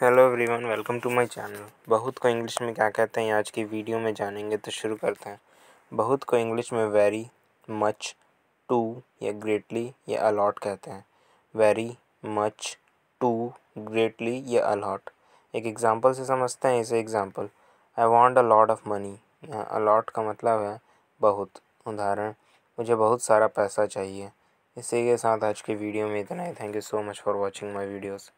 hello everyone welcome to my channel बहुत को English में क्या कहते हैं आज की वीडियो में जानेंगे तो शुरू करते हैं बहुत को इंग्लिश में वेरी मच टू या ग्रेटली या अलॉट कहते हैं वेरी मच टू ग्रेटली या अलॉट एक एग्जांपल से समझते हैं इसे example I want a lot of money a lot का मतलब है बहुत उदाहरण मुझे बहुत सारा पैसा चाहिए इसी के साथ आज की वीडियो में इतना ही thank you so much for watching my videos